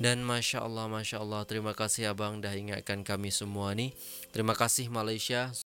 Dan Masya Allah, Masya Allah, terima kasih Abang ya dah ingatkan kami semua nih. Terima kasih Malaysia